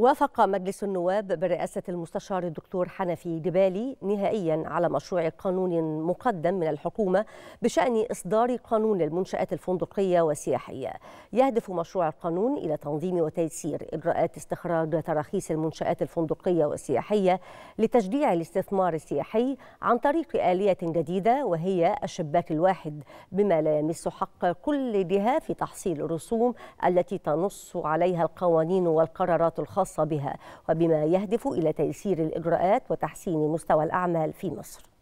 وافق مجلس النواب برئاسة المستشار الدكتور حنفي جبالي نهائيا على مشروع قانون مقدم من الحكومة بشأن إصدار قانون المنشآت الفندقية والسياحية يهدف مشروع القانون إلى تنظيم وتيسير إجراءات استخراج تراخيص المنشآت الفندقية والسياحية لتشجيع الاستثمار السياحي عن طريق آلية جديدة وهي الشباك الواحد بما لا يمس حق كل جهة في تحصيل الرسوم التي تنص عليها القوانين والقرارات الخاصة الخاصة بها وبما يهدف إلى تيسير الإجراءات وتحسين مستوى الأعمال في مصر